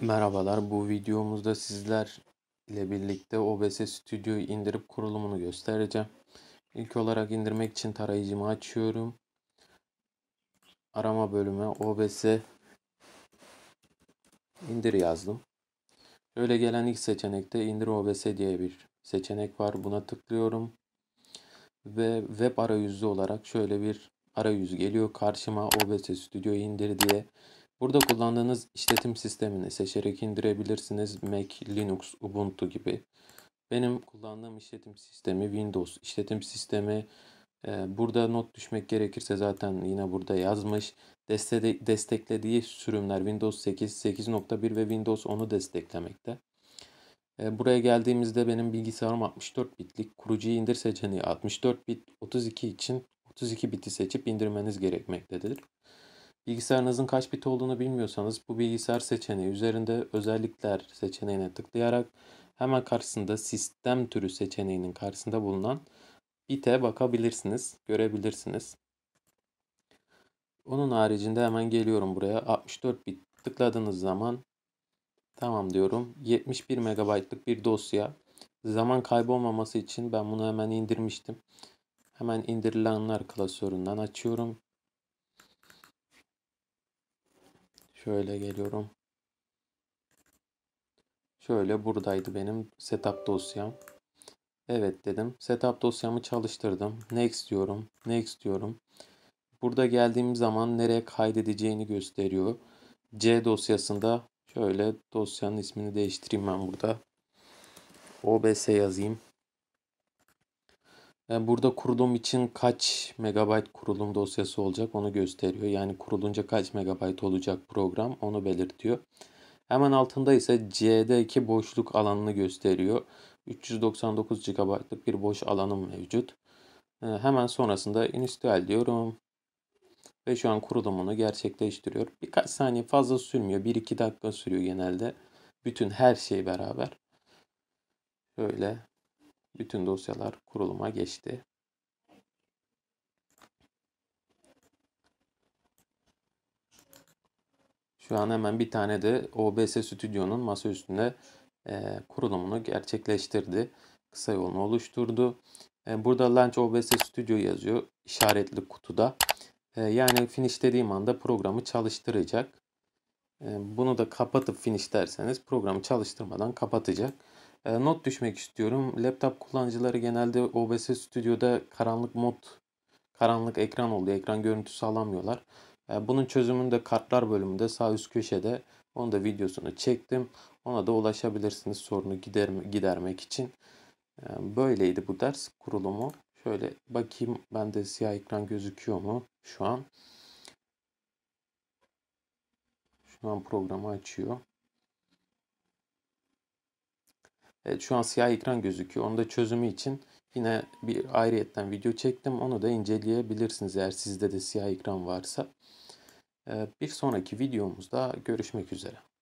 Merhabalar, bu videomuzda sizler ile birlikte OBS Studio indirip kurulumunu göstereceğim. İlk olarak indirmek için tarayıcımı açıyorum. Arama bölümü OBS indir yazdım. Böyle gelen ilk seçenekte indir OBS diye bir seçenek var. Buna tıklıyorum. Ve web arayüzü olarak şöyle bir arayüz geliyor karşıma OBS Studio indir diye. Burada kullandığınız işletim sistemini seçerek indirebilirsiniz. Mac, Linux, Ubuntu gibi. Benim kullandığım işletim sistemi Windows işletim sistemi. E, burada not düşmek gerekirse zaten yine burada yazmış. Deste desteklediği sürümler Windows 8, 8.1 ve Windows 10'u desteklemekte. E, buraya geldiğimizde benim bilgisayarım 64 bitlik. Kurucuyu indir seçeneği 64 bit, 32 için 32 biti seçip indirmeniz gerekmektedir. Bilgisayarınızın kaç bit olduğunu bilmiyorsanız bu bilgisayar seçeneği üzerinde özellikler seçeneğine tıklayarak hemen karşısında sistem türü seçeneğinin karşısında bulunan bite bakabilirsiniz, görebilirsiniz. Onun haricinde hemen geliyorum buraya. 64 bit tıkladığınız zaman tamam diyorum. 71 megabaytlık bir dosya. Zaman kaybolmaması için ben bunu hemen indirmiştim. Hemen indirilenler klasöründen açıyorum. Şöyle geliyorum. Şöyle buradaydı benim setup dosyam. Evet dedim. Setup dosyamı çalıştırdım. Next diyorum. Next diyorum. Burada geldiğim zaman nereye kaydedeceğini gösteriyor. C dosyasında şöyle dosyanın ismini değiştireyim ben burada. OBS yazayım. Ee, burada kurulum için kaç megabayt kurulum dosyası olacak onu gösteriyor. Yani kurulunca kaç megabayt olacak program onu belirtiyor. Hemen altında ise CD2 boşluk alanını gösteriyor. 399 GB'lık bir boş alanım mevcut. Ee, hemen sonrasında initial diyorum. Ve şu an kurulumunu gerçekleştiriyor. Birkaç saniye fazla sürmüyor. 1-2 dakika sürüyor genelde. Bütün her şey beraber. Şöyle bütün dosyalar kuruluma geçti. Şu an hemen bir tane de OBS Stüdyo'nun masa üstünde e, kurulumunu gerçekleştirdi. Kısa yolunu oluşturdu. E, burada Launch OBS Studio yazıyor işaretli kutuda. E, yani finish dediğim anda programı çalıştıracak. E, bunu da kapatıp finish derseniz programı çalıştırmadan kapatacak. Ee, not düşmek istiyorum. Laptop kullanıcıları genelde OBS Studio'da karanlık mod, karanlık ekran oluyor. Ekran görüntüsü alamıyorlar. Ee, bunun çözümünü de kartlar bölümünde sağ üst köşede onun da videosunu çektim. Ona da ulaşabilirsiniz sorunu gider, gidermek için. Ee, böyleydi bu ders kurulumu. Şöyle bakayım bende siyah ekran gözüküyor mu şu an. Şu an programı açıyor. Evet, şu an siyah ekran gözüküyor. Onun da çözümü için yine bir ayrıyetten video çektim. Onu da inceleyebilirsiniz eğer sizde de siyah ekran varsa. E, bir sonraki videomuzda görüşmek üzere.